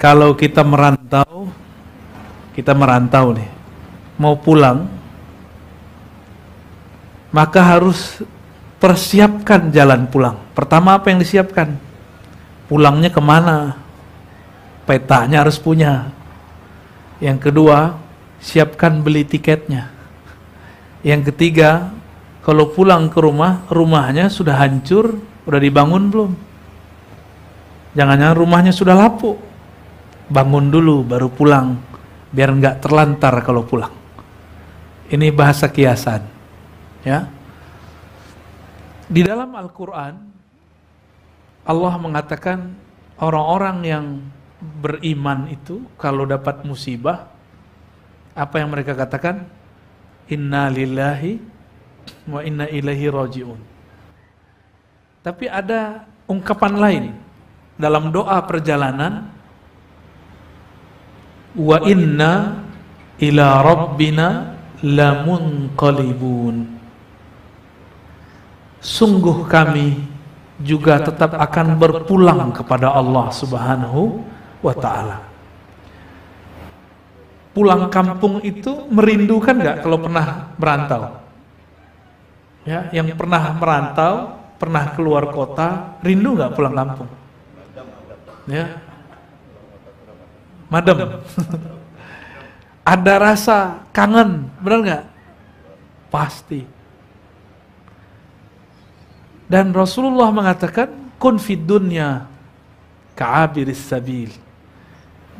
kalau kita merantau, kita merantau nih, mau pulang, maka harus persiapkan jalan pulang. Pertama apa yang disiapkan? Pulangnya kemana? Petanya harus punya. Yang kedua, siapkan beli tiketnya. Yang ketiga, kalau pulang ke rumah, rumahnya sudah hancur, udah dibangun belum? Jangan-jangan rumahnya sudah lapuk bangun dulu baru pulang biar nggak terlantar kalau pulang ini bahasa kiasan ya di dalam Al-Quran Allah mengatakan orang-orang yang beriman itu kalau dapat musibah apa yang mereka katakan inna lillahi wa inna ilahi rojiun tapi ada ungkapan lain dalam doa perjalanan wa inna ila rabbina lamunqalibun sungguh kami juga tetap akan berpulang kepada Allah Subhanahu wa taala pulang kampung itu merindukan nggak kalau pernah merantau ya yang pernah merantau pernah keluar kota rindu nggak pulang kampung ya madem. Ada rasa kangen, benar nggak? Pasti. Dan Rasulullah mengatakan, kun fid dunya ka'abiris sabil.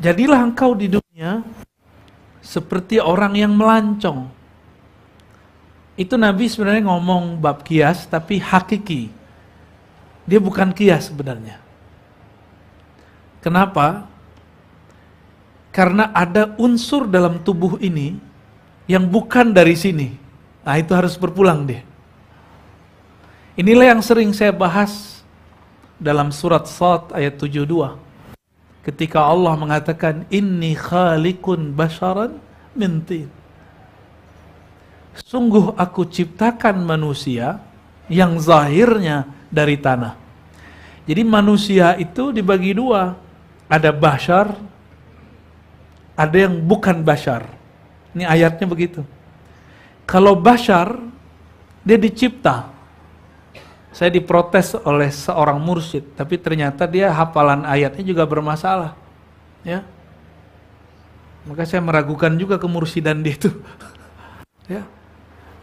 Jadilah engkau di dunia seperti orang yang melancong. Itu Nabi sebenarnya ngomong bab kias, tapi hakiki. Dia bukan kias sebenarnya. Kenapa? Karena ada unsur dalam tubuh ini yang bukan dari sini. Nah itu harus berpulang deh. Inilah yang sering saya bahas dalam surat Sot ayat 72. Ketika Allah mengatakan, Inni khalikun basharan minti. Sungguh aku ciptakan manusia yang zahirnya dari tanah. Jadi manusia itu dibagi dua. Ada bashar, ada yang bukan bashar. Ini ayatnya begitu. Kalau bashar, dia dicipta. Saya diprotes oleh seorang mursyid, tapi ternyata dia hafalan ayatnya juga bermasalah. Ya. Maka saya meragukan juga kemursidan dia itu. ya.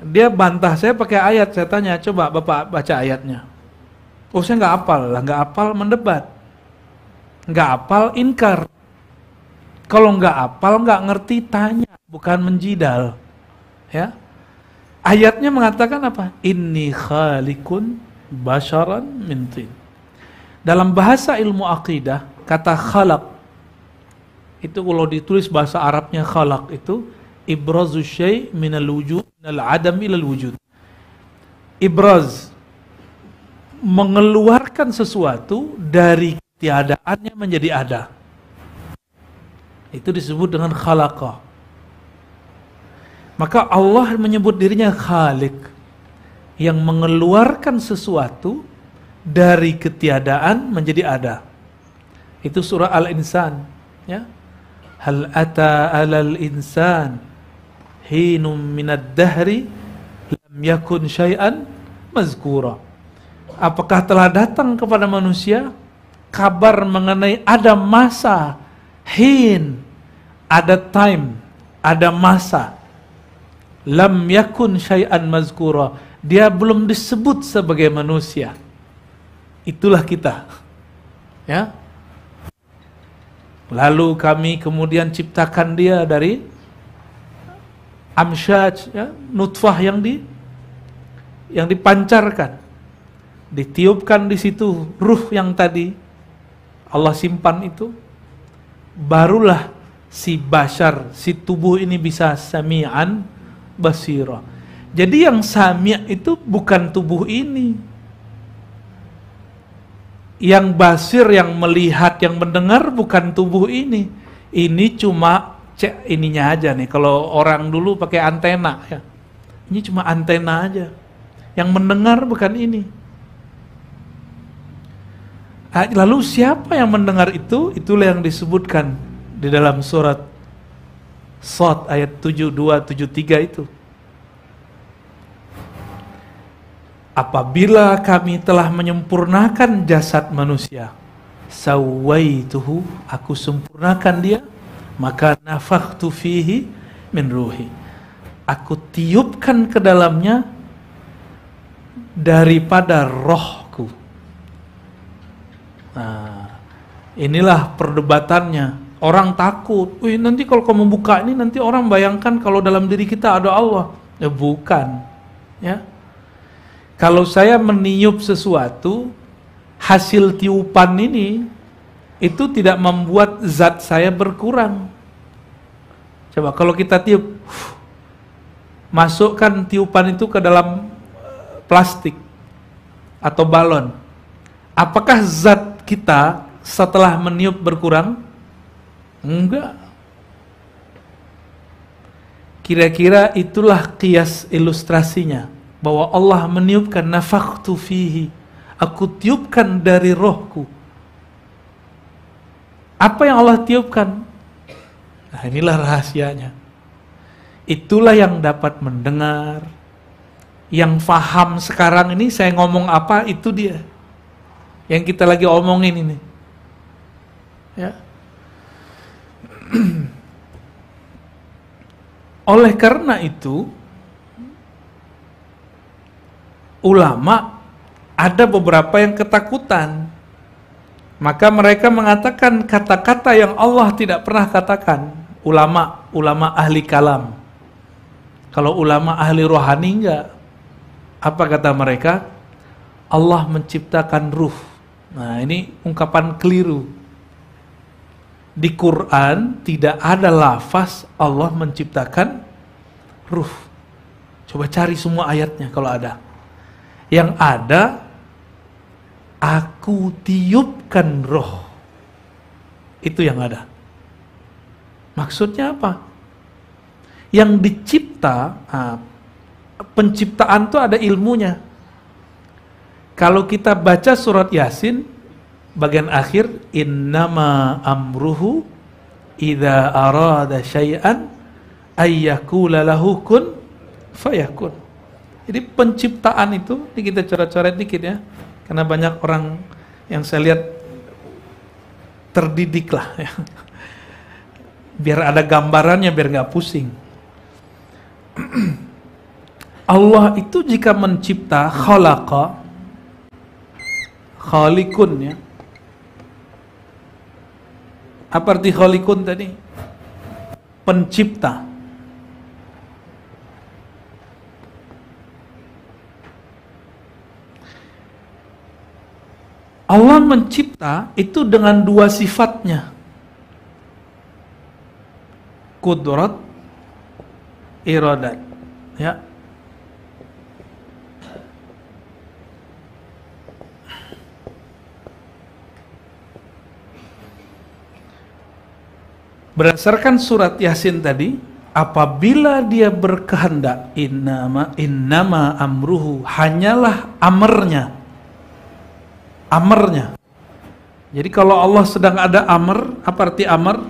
Dia bantah saya pakai ayat, saya tanya, coba Bapak baca ayatnya. Oh saya nggak apal, lah nggak apal mendebat. Nggak apal inkar. Kalau nggak apal, nggak ngerti, tanya, bukan menjidal. Ya. Ayatnya mengatakan apa? Inni khalikun basharan mintin. Dalam bahasa ilmu akidah, kata khalaq itu kalau ditulis bahasa Arabnya khalaq itu ibrazu syai' minal wujud minal adam ilal wujud. Ibraz mengeluarkan sesuatu dari tiadaannya menjadi ada. Itu disebut dengan khalaqah. Maka Allah menyebut dirinya Khalik yang mengeluarkan sesuatu dari ketiadaan menjadi ada. Itu surah Al-Insan, ya. Hal ata alal insan hinum minad dahri lam yakun syai'an mazkura. Apakah telah datang kepada manusia kabar mengenai ada masa Hin, ada time, ada masa. Lam yakun syai'an mazkura. Dia belum disebut sebagai manusia. Itulah kita. Ya. Lalu kami kemudian ciptakan dia dari amsyaj, ya, nutfah yang di yang dipancarkan. Ditiupkan di situ ruh yang tadi Allah simpan itu barulah si bashar, si tubuh ini bisa sami'an basira. Jadi yang samia itu bukan tubuh ini. Yang basir, yang melihat, yang mendengar bukan tubuh ini. Ini cuma cek ininya aja nih. Kalau orang dulu pakai antena ya. Ini cuma antena aja. Yang mendengar bukan ini. Ah, lalu siapa yang mendengar itu? Itulah yang disebutkan di dalam surat Sot ayat 7273 itu. Apabila kami telah menyempurnakan jasad manusia, sawaituhu aku sempurnakan dia, maka nafakhtu fihi min ruhi. Aku tiupkan ke dalamnya daripada roh Nah, inilah perdebatannya. Orang takut. Wih, nanti kalau kau membuka ini nanti orang bayangkan kalau dalam diri kita ada Allah. Ya bukan. Ya. Kalau saya meniup sesuatu, hasil tiupan ini itu tidak membuat zat saya berkurang. Coba kalau kita tiup, masukkan tiupan itu ke dalam eh, plastik atau balon. Apakah zat kita setelah meniup berkurang? Enggak. Kira-kira itulah kias ilustrasinya bahwa Allah meniupkan nafkah fihi. Aku tiupkan dari rohku. Apa yang Allah tiupkan? Nah, inilah rahasianya. Itulah yang dapat mendengar, yang faham sekarang ini saya ngomong apa itu dia yang kita lagi omongin ini. Ya. Oleh karena itu, ulama ada beberapa yang ketakutan. Maka mereka mengatakan kata-kata yang Allah tidak pernah katakan. Ulama, ulama ahli kalam. Kalau ulama ahli rohani enggak. Apa kata mereka? Allah menciptakan ruh Nah, ini ungkapan keliru. Di Quran tidak ada lafaz Allah menciptakan ruh. Coba cari semua ayatnya kalau ada. Yang ada aku tiupkan roh. Itu yang ada. Maksudnya apa? Yang dicipta, ah, penciptaan itu ada ilmunya. Kalau kita baca surat Yasin bagian akhir innama amruhu idza arada syai'an ayyakula lahu kun fayakun. Jadi penciptaan itu ini kita coret-coret dikit ya. Karena banyak orang yang saya lihat terdidik lah ya. Biar ada gambarannya biar nggak pusing. Allah itu jika mencipta khalaqa Khalikun ya. Apa arti khalikun tadi? Pencipta. Allah mencipta itu dengan dua sifatnya. Kudrat, iradat. Ya, Berdasarkan surat Yasin tadi, apabila dia berkehendak innama innama amruhu hanyalah amernya amernya jadi kalau Allah sedang ada amr apa arti amr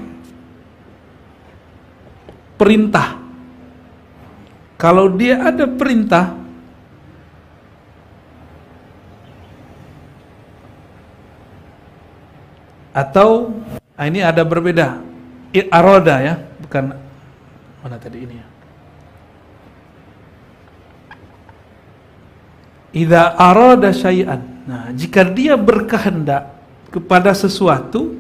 perintah kalau dia ada perintah atau ah, ini ada berbeda aroda ya, bukan mana tadi ini ya. Ida aroda syai'an. Nah, jika dia berkehendak kepada sesuatu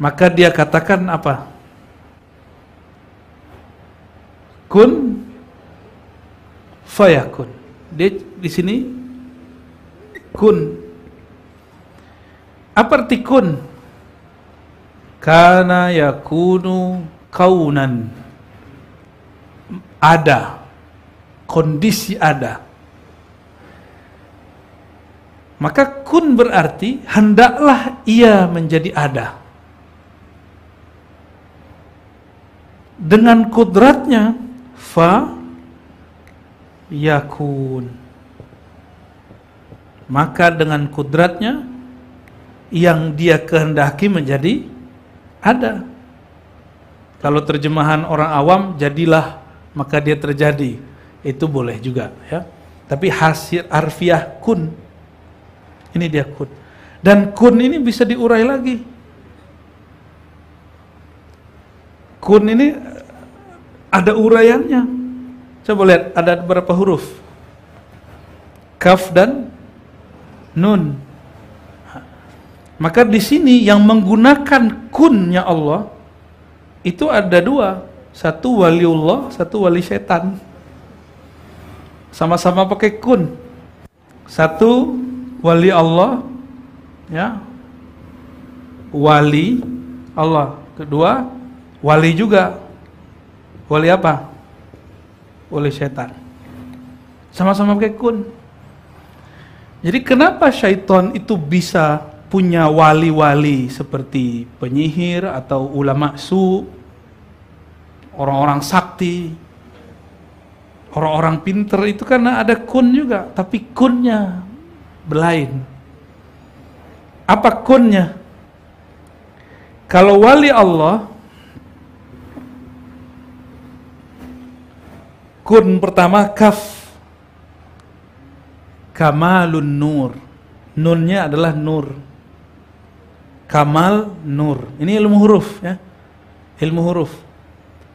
maka dia katakan apa? Kun fayakun. Dia di sini kun. Apa arti kun? kana yakunu kaunan ada kondisi ada maka kun berarti hendaklah ia menjadi ada dengan kudratnya fa yakun maka dengan kudratnya yang dia kehendaki menjadi ada. Kalau terjemahan orang awam jadilah maka dia terjadi. Itu boleh juga ya. Tapi hasil arfiah kun. Ini dia kun. Dan kun ini bisa diurai lagi. Kun ini ada uraiannya. Coba lihat ada berapa huruf? Kaf dan nun. Maka di sini yang menggunakan kunnya Allah itu ada dua, satu waliullah, satu wali setan. Sama-sama pakai kun. Satu wali Allah, ya. Wali Allah. Kedua, wali juga. Wali apa? Wali setan. Sama-sama pakai kun. Jadi kenapa syaitan itu bisa punya wali-wali seperti penyihir atau ulama su, orang-orang sakti, orang-orang pinter itu karena ada kun juga, tapi kunnya berlain. Apa kunnya? Kalau wali Allah, kun pertama kaf, kamalun nur, nunnya adalah nur Kamal Nur. Ini ilmu huruf ya. Ilmu huruf.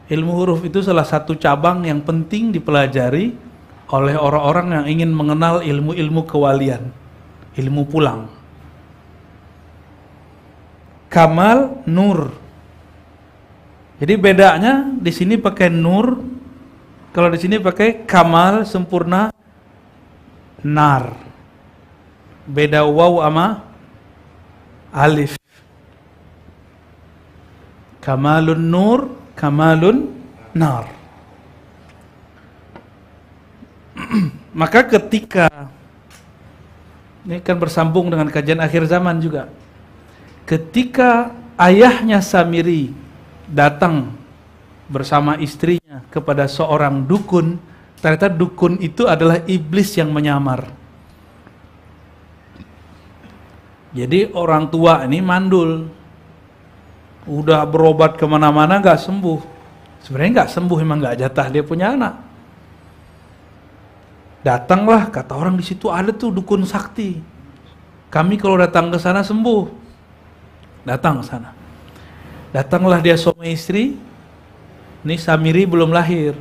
Ilmu huruf itu salah satu cabang yang penting dipelajari oleh orang-orang yang ingin mengenal ilmu-ilmu kewalian, ilmu pulang. Kamal Nur. Jadi bedanya di sini pakai Nur, kalau di sini pakai Kamal sempurna Nar. Beda waw ama alif. Kamalun nur, kamalun nar. Maka ketika ini kan bersambung dengan kajian akhir zaman juga. Ketika ayahnya Samiri datang bersama istrinya kepada seorang dukun, ternyata dukun itu adalah iblis yang menyamar. Jadi orang tua ini mandul, udah berobat kemana-mana nggak sembuh. Sebenarnya nggak sembuh emang nggak jatah dia punya anak. Datanglah kata orang di situ ada tuh dukun sakti. Kami kalau datang ke sana sembuh. Datang ke sana. Datanglah dia suami istri. Ini Samiri belum lahir.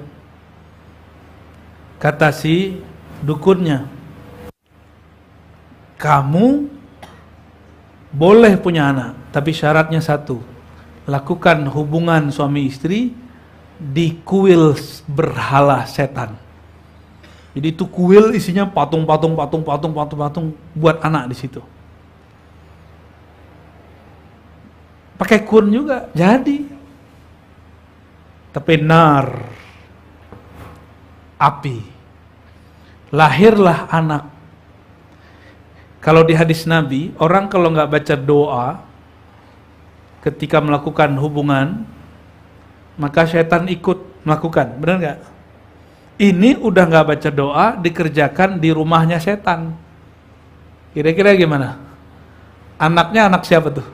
Kata si dukunnya, kamu boleh punya anak, tapi syaratnya satu lakukan hubungan suami istri di kuil berhala setan. Jadi itu kuil isinya patung-patung, patung-patung, patung-patung buat anak di situ. Pakai kun juga, jadi. Tapi nar, api. Lahirlah anak. Kalau di hadis Nabi, orang kalau nggak baca doa, ketika melakukan hubungan maka setan ikut melakukan benar nggak ini udah nggak baca doa dikerjakan di rumahnya setan kira-kira gimana anaknya anak siapa tuh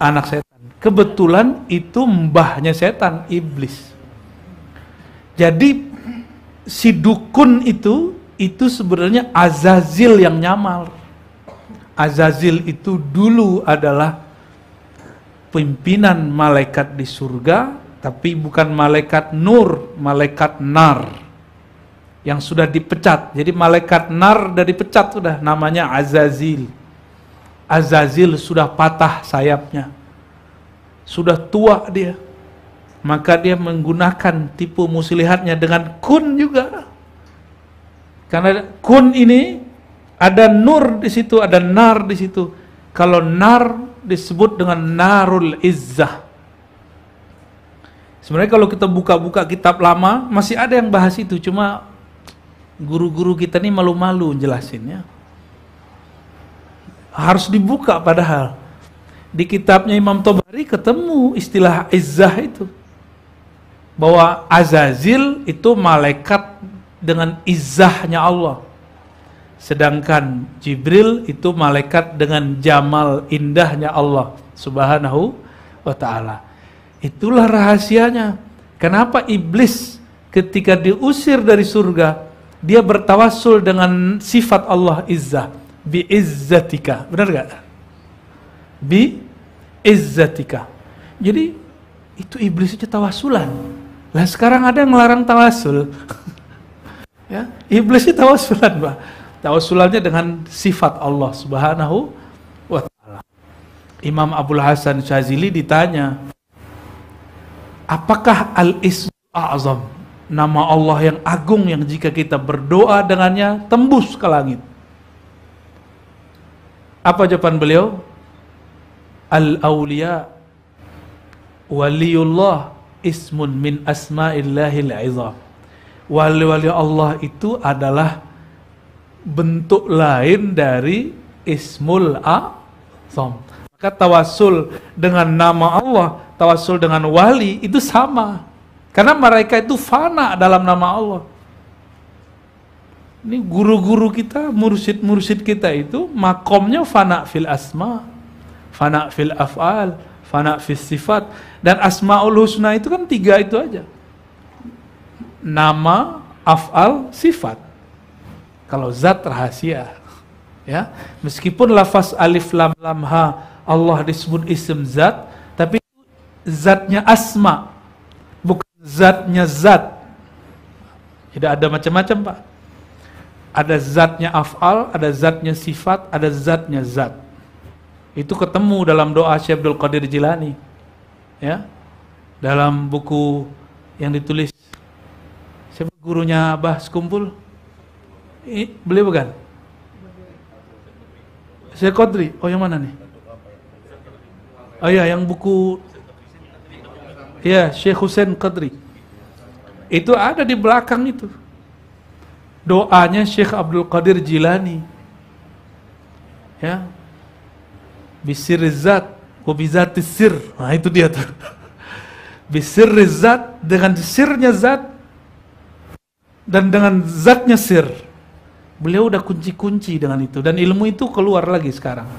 anak setan kebetulan itu mbahnya setan iblis jadi si dukun itu itu sebenarnya Azazil yang nyamar. Azazil itu dulu adalah pimpinan malaikat di surga, tapi bukan malaikat nur, malaikat nar yang sudah dipecat. Jadi malaikat nar dari pecat sudah namanya Azazil. Azazil sudah patah sayapnya. Sudah tua dia. Maka dia menggunakan tipu muslihatnya dengan kun juga. Karena kun ini ada nur di situ, ada nar di situ. Kalau nar disebut dengan narul izzah. Sebenarnya kalau kita buka-buka kitab lama masih ada yang bahas itu, cuma guru-guru kita ini malu-malu jelasinnya. Harus dibuka padahal. Di kitabnya Imam Tobari ketemu istilah izzah itu. Bahwa Azazil itu malaikat dengan izahnya Allah. Sedangkan Jibril itu malaikat dengan jamal indahnya Allah Subhanahu wa taala. Itulah rahasianya. Kenapa iblis ketika diusir dari surga dia bertawasul dengan sifat Allah Izzah bi izzatika. Benar gak? Bi izzatika. Jadi itu iblis itu tawasulan. Lah sekarang ada yang melarang tawasul. ya, iblis itu tawasulan, Pak. Tawasulannya dengan sifat Allah Subhanahu wa taala. Imam Abdul Hasan Syazili ditanya, "Apakah al-ismul a'zam?" Nama Allah yang agung yang jika kita berdoa dengannya tembus ke langit. Apa jawaban beliau? Al-awliya Waliullah ismun min asma'illahil azam. Wali-wali Allah itu adalah bentuk lain dari ismul a'zam. Maka tawasul dengan nama Allah, tawasul dengan wali itu sama. Karena mereka itu fana dalam nama Allah. Ini guru-guru kita, mursid-mursid kita itu makomnya fana fil asma, fana fil af'al, fana fil sifat. Dan asma'ul husna itu kan tiga itu aja. Nama, af'al, sifat kalau zat rahasia ya meskipun lafaz alif lam lam ha Allah disebut isim zat tapi zatnya asma bukan zatnya zat tidak ada macam-macam pak ada zatnya afal ada zatnya sifat ada zatnya zat itu ketemu dalam doa Syekh Abdul Qadir Jilani ya dalam buku yang ditulis gurunya Abah Sekumpul I, beli bukan? Syekh Qadri. Oh yang mana nih? Oh iya yang buku ya Syekh Hussein Qadri. Itu ada di belakang itu. Doanya Syekh Abdul Qadir Jilani. Ya. Bisir zat, wabizatis sir. Nah itu dia tuh. Bisir zat dengan sirnya zat dan dengan zatnya sir. Beliau udah kunci-kunci dengan itu dan ilmu itu keluar lagi sekarang.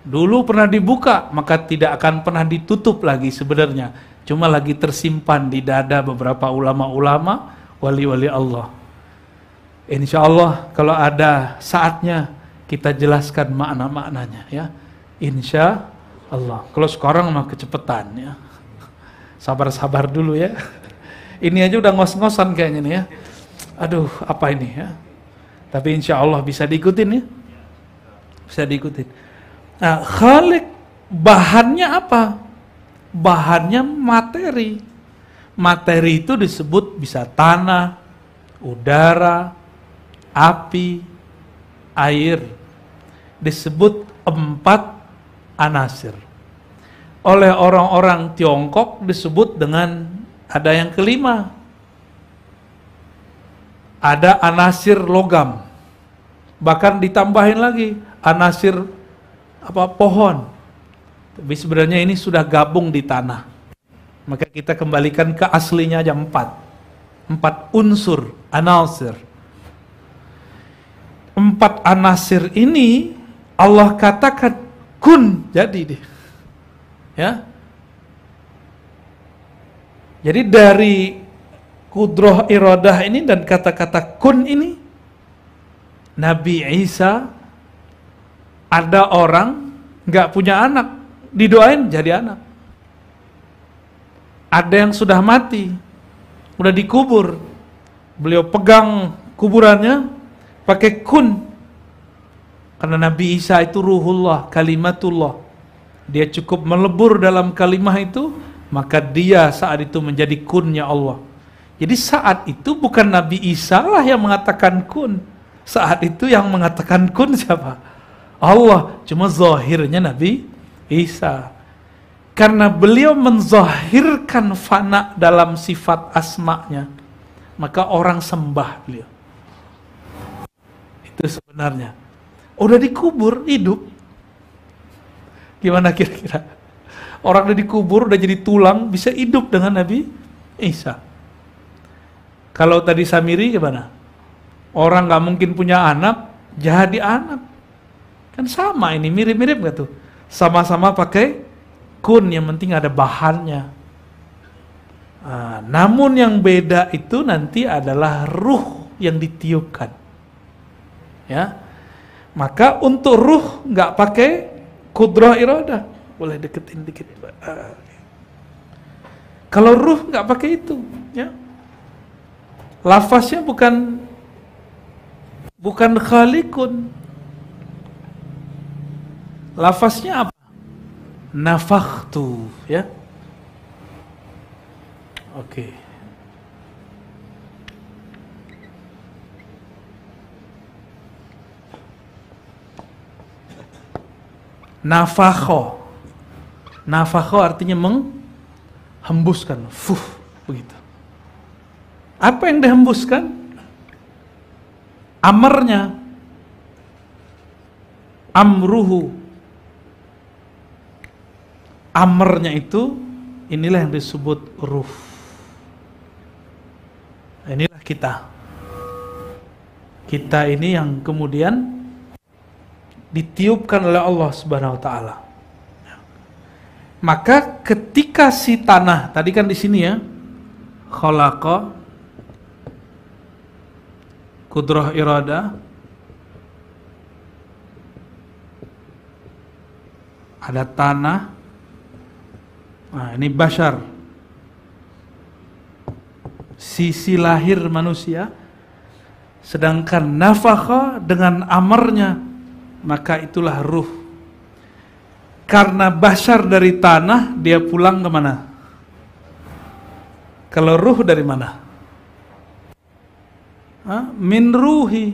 Dulu pernah dibuka, maka tidak akan pernah ditutup lagi sebenarnya. Cuma lagi tersimpan di dada beberapa ulama-ulama, wali-wali Allah. Insya Allah kalau ada saatnya kita jelaskan makna-maknanya ya. Insya Allah. Kalau sekarang mah kecepatan ya. Sabar-sabar dulu ya. Ini aja udah ngos-ngosan kayaknya nih ya. Aduh, apa ini ya? Tapi insya Allah bisa diikutin ya. Bisa diikutin. Nah, khalik bahannya apa? Bahannya materi. Materi itu disebut bisa tanah, udara, api, air. Disebut empat anasir. Oleh orang-orang Tiongkok disebut dengan ada yang kelima, ada anasir logam. Bahkan ditambahin lagi anasir apa pohon. Tapi sebenarnya ini sudah gabung di tanah. Maka kita kembalikan ke aslinya aja empat. Empat unsur, anasir. Empat anasir ini Allah katakan kun jadi deh. Ya. Jadi dari kudroh irodah ini dan kata-kata kun ini Nabi Isa ada orang nggak punya anak didoain jadi anak ada yang sudah mati udah dikubur beliau pegang kuburannya pakai kun karena Nabi Isa itu ruhullah kalimatullah dia cukup melebur dalam kalimah itu maka dia saat itu menjadi kunnya Allah jadi saat itu bukan Nabi Isa lah yang mengatakan kun. Saat itu yang mengatakan kun siapa? Allah. Cuma zahirnya Nabi Isa. Karena beliau menzahirkan fana dalam sifat asma'nya. Maka orang sembah beliau. Itu sebenarnya. Udah dikubur, hidup. Gimana kira-kira? Orang udah dikubur, udah jadi tulang, bisa hidup dengan Nabi Isa. Kalau tadi Samiri gimana? Orang nggak mungkin punya anak, jadi anak. Kan sama ini, mirip-mirip gak tuh? Sama-sama pakai kun, yang penting ada bahannya. Nah, namun yang beda itu nanti adalah ruh yang ditiupkan. Ya, maka untuk ruh nggak pakai kudroh iroda, boleh deketin dikit. Uh, kalau ruh nggak pakai itu, ya lafaznya bukan bukan khalikun. Lafaznya apa? Nafakhtu, ya. Oke. Okay. Nafakho. Nafakho artinya menghembuskan, fuh, begitu. Apa yang dihembuskan? Amarnya. Amruhu. Amarnya itu inilah yang disebut ruh. Inilah kita. Kita ini yang kemudian ditiupkan oleh Allah Subhanahu wa taala. Maka ketika si tanah tadi kan di sini ya khalaqa kudrah irada ada tanah nah ini bashar sisi lahir manusia sedangkan nafkah dengan amarnya maka itulah ruh karena bashar dari tanah dia pulang kemana kalau ruh dari mana Minruhi min ruhi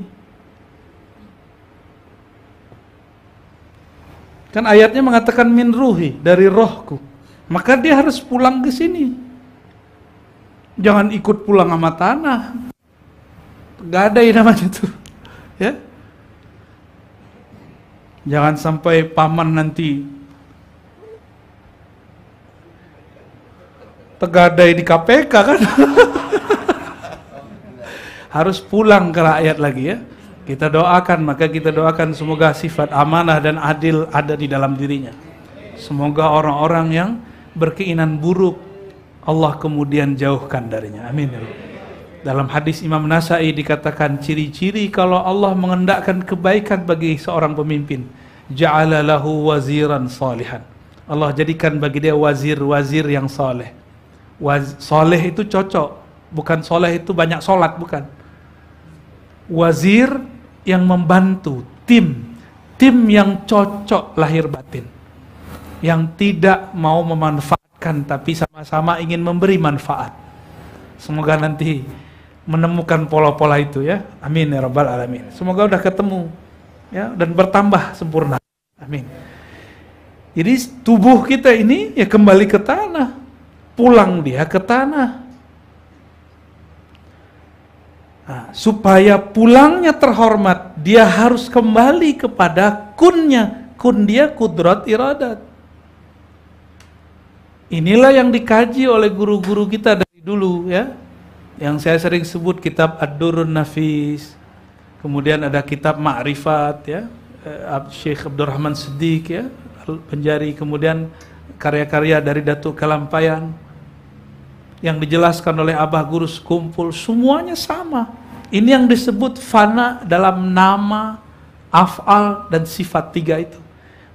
kan ayatnya mengatakan min ruhi dari rohku maka dia harus pulang ke sini jangan ikut pulang sama tanah gak ada yang namanya tuh ya jangan sampai paman nanti tegadai di KPK kan harus pulang ke rakyat lagi ya. Kita doakan, maka kita doakan semoga sifat amanah dan adil ada di dalam dirinya. Semoga orang-orang yang berkeinginan buruk Allah kemudian jauhkan darinya. Amin. Ya dalam hadis Imam Nasai dikatakan ciri-ciri kalau Allah mengendakkan kebaikan bagi seorang pemimpin, ja'ala lahu waziran salihan. Allah jadikan bagi dia wazir-wazir yang soleh. Waz, soleh itu cocok, bukan soleh itu banyak solat, bukan wazir yang membantu tim, tim yang cocok lahir batin, yang tidak mau memanfaatkan tapi sama-sama ingin memberi manfaat. Semoga nanti menemukan pola-pola itu ya. Amin ya rabbal alamin. Semoga udah ketemu ya dan bertambah sempurna. Amin. Jadi tubuh kita ini ya kembali ke tanah. Pulang dia ke tanah. Ah, supaya pulangnya terhormat, dia harus kembali kepada kunnya. Kun dia kudrat iradat. Inilah yang dikaji oleh guru-guru kita dari dulu ya. Yang saya sering sebut kitab Ad-Durun Nafis. Kemudian ada kitab Ma'rifat ya. Eh, Syekh Abdurrahman Siddiq ya, penjari kemudian karya-karya dari Datuk Kalampayan yang dijelaskan oleh Abah Guru sekumpul semuanya sama. Ini yang disebut fana dalam nama, afal dan sifat tiga itu.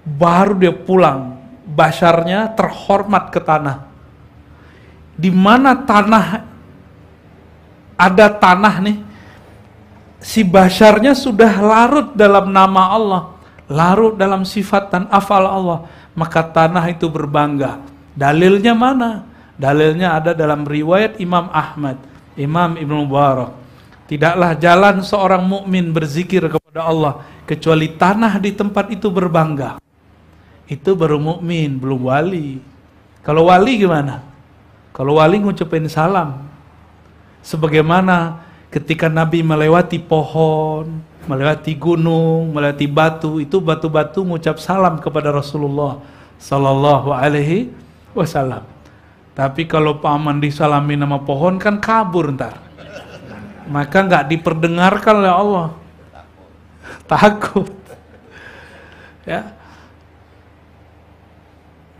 Baru dia pulang, basarnya terhormat ke tanah. Di mana tanah ada tanah nih, si basarnya sudah larut dalam nama Allah, larut dalam sifat dan afal Allah, maka tanah itu berbangga. Dalilnya mana? Dalilnya ada dalam riwayat Imam Ahmad, Imam Ibnu Mubarak. Tidaklah jalan seorang mukmin berzikir kepada Allah kecuali tanah di tempat itu berbangga. Itu baru mukmin, belum wali. Kalau wali gimana? Kalau wali ngucapin salam. Sebagaimana ketika Nabi melewati pohon, melewati gunung, melewati batu, itu batu-batu ngucap salam kepada Rasulullah sallallahu alaihi wasallam. Tapi kalau paman disalami nama pohon kan kabur ntar. Maka nggak diperdengarkan oleh Allah. Takut. Ya.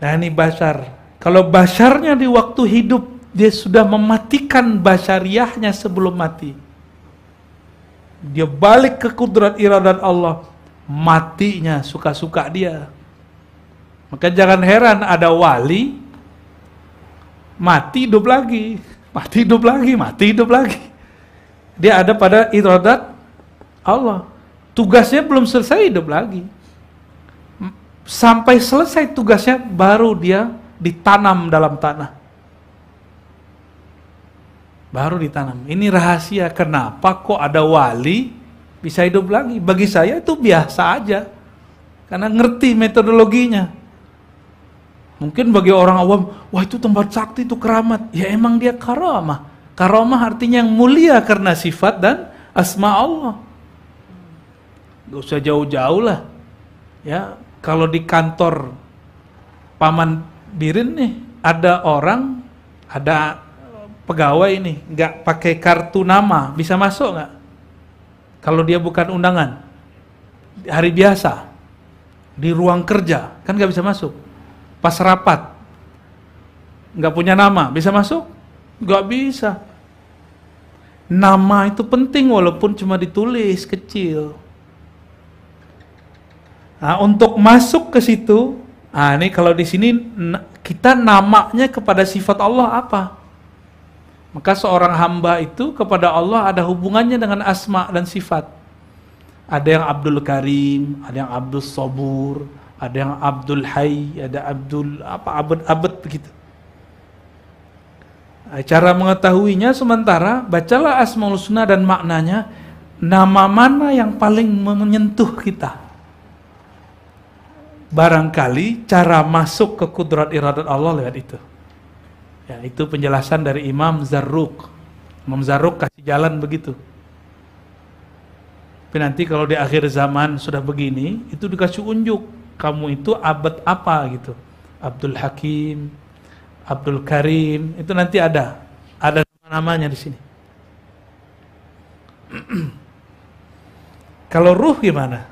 Nah ini basar. Kalau basarnya di waktu hidup, dia sudah mematikan basariahnya sebelum mati. Dia balik ke kudrat iradat Allah. Matinya suka-suka dia. Maka jangan heran ada wali mati hidup lagi, mati hidup lagi, mati hidup lagi. Dia ada pada idradat Allah. Tugasnya belum selesai hidup lagi. Sampai selesai tugasnya baru dia ditanam dalam tanah. Baru ditanam. Ini rahasia kenapa kok ada wali bisa hidup lagi. Bagi saya itu biasa aja. Karena ngerti metodologinya Mungkin bagi orang awam, wah itu tempat sakti, itu keramat. Ya emang dia karamah. Karamah artinya yang mulia karena sifat dan asma Allah. Gak usah jauh-jauh lah. Ya, kalau di kantor Paman Birin nih, ada orang, ada eh, pegawai ini gak pakai kartu nama, bisa masuk nggak? Kalau dia bukan undangan, hari biasa, di ruang kerja, kan gak bisa masuk pas rapat nggak punya nama bisa masuk nggak bisa nama itu penting walaupun cuma ditulis kecil nah, untuk masuk ke situ nah ini kalau di sini kita namanya kepada sifat Allah apa maka seorang hamba itu kepada Allah ada hubungannya dengan asma dan sifat ada yang Abdul Karim, ada yang Abdul Sobur, ada yang Abdul Hai, ada Abdul apa abad-abad begitu. Eh, cara mengetahuinya sementara bacalah Asmaul Husna dan maknanya nama mana yang paling menyentuh kita. Barangkali cara masuk ke kudrat iradat Allah lihat itu. Ya, itu penjelasan dari Imam Zaruk, Imam Zaruk kasih jalan begitu. Tapi nanti kalau di akhir zaman sudah begini, itu dikasih unjuk kamu itu abad apa gitu. Abdul Hakim, Abdul Karim, itu nanti ada. Ada nama-namanya di sini. Kalau ruh gimana?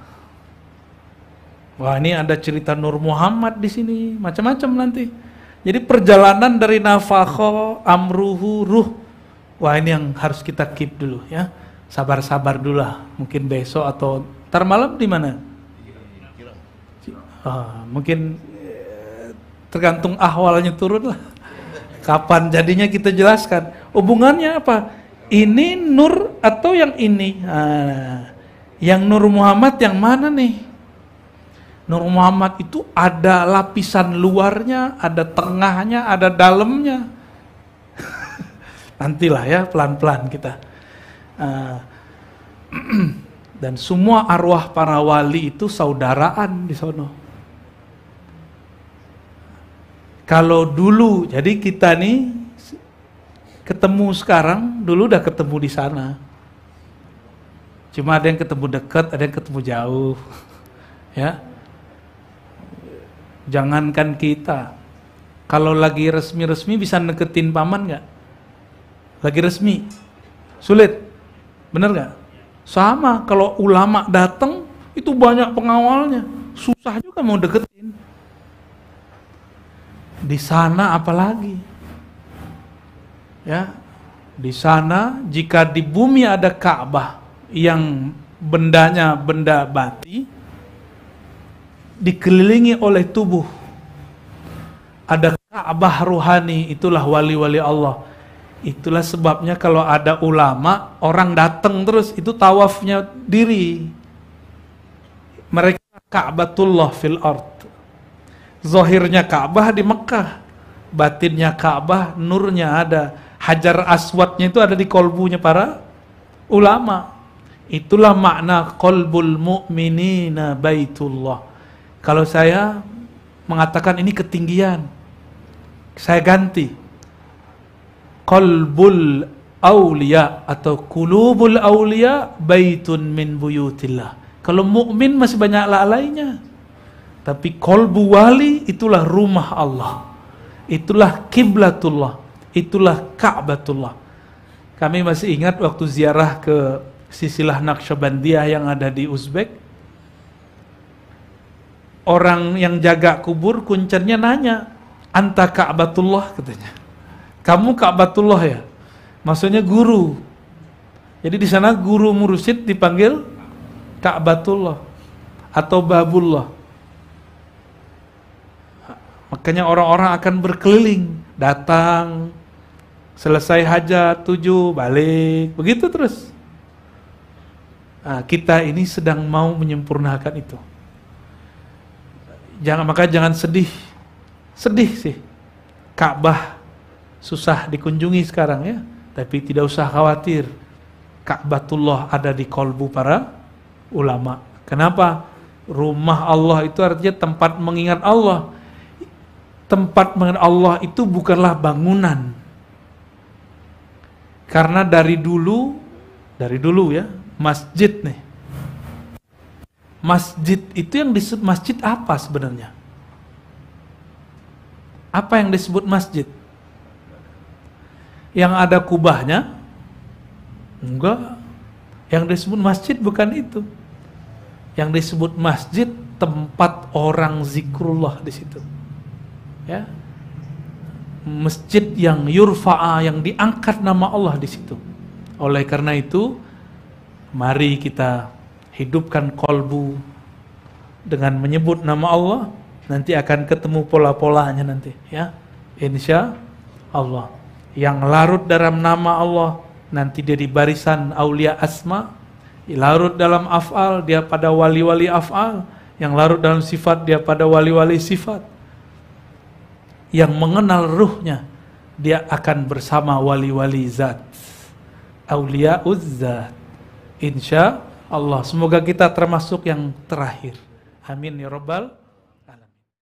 Wah ini ada cerita Nur Muhammad di sini, macam-macam nanti. Jadi perjalanan dari nafaho amruhu, ruh. Wah ini yang harus kita keep dulu ya. Sabar-sabar dulu lah. Mungkin besok atau ntar malam di mana? Oh, mungkin eh, tergantung ahwalnya turun lah. Kapan jadinya kita jelaskan. Hubungannya apa? Ini nur atau yang ini? Nah, yang Nur Muhammad yang mana nih? Nur Muhammad itu ada lapisan luarnya, ada tengahnya, ada dalamnya. Nantilah ya pelan-pelan kita. Ah, dan semua arwah para wali itu saudaraan di sana. Kalau dulu, jadi kita nih ketemu sekarang, dulu udah ketemu di sana. Cuma ada yang ketemu dekat, ada yang ketemu jauh. ya. Jangankan kita. Kalau lagi resmi-resmi bisa neketin paman nggak? Lagi resmi. Sulit. Bener nggak? Sama, kalau ulama datang, itu banyak pengawalnya. Susah juga mau deketin. Di sana apalagi? Ya, di sana jika di bumi ada Ka'bah yang bendanya benda bati dikelilingi oleh tubuh ada Ka'bah ruhani itulah wali-wali Allah itulah sebabnya kalau ada ulama orang datang terus itu tawafnya diri mereka Ka'batullah fil ard Zohirnya Ka'bah di Mekah, batinnya Ka'bah, nurnya ada. Hajar aswadnya itu ada di kolbunya para ulama. Itulah makna kolbul mu'minina baitullah. Kalau saya mengatakan ini ketinggian, saya ganti. Kolbul aulia atau kulubul aulia baitun min buyutillah. Kalau mukmin masih banyak lalainya. Tapi kolbu wali itulah rumah Allah. Itulah kiblatullah. Itulah Ka'batullah. Kami masih ingat waktu ziarah ke sisilah Naqsyabandiyah yang ada di Uzbek. Orang yang jaga kubur kuncernya nanya, "Anta Ka'batullah?" katanya. "Kamu Ka'batullah ya?" Maksudnya guru. Jadi di sana guru mursyid dipanggil Ka'batullah atau Babullah. Makanya orang-orang akan berkeliling, datang, selesai hajat, tujuh, balik, begitu terus. Nah, kita ini sedang mau menyempurnakan itu. Jangan maka jangan sedih. Sedih sih. Ka'bah susah dikunjungi sekarang ya, tapi tidak usah khawatir. Ka'batullah ada di kolbu para ulama. Kenapa? Rumah Allah itu artinya tempat mengingat Allah tempat mengenal Allah itu bukanlah bangunan. Karena dari dulu, dari dulu ya, masjid nih. Masjid itu yang disebut masjid apa sebenarnya? Apa yang disebut masjid? Yang ada kubahnya? Enggak. Yang disebut masjid bukan itu. Yang disebut masjid tempat orang zikrullah di situ ya masjid yang yurfa'a yang diangkat nama Allah di situ oleh karena itu mari kita hidupkan kolbu dengan menyebut nama Allah nanti akan ketemu pola-polanya nanti ya insya Allah yang larut dalam nama Allah nanti dari barisan aulia asma larut dalam afal dia pada wali-wali afal yang larut dalam sifat dia pada wali-wali sifat yang mengenal ruhnya dia akan bersama wali-wali zat aulia uzzat insya Allah semoga kita termasuk yang terakhir amin ya rabbal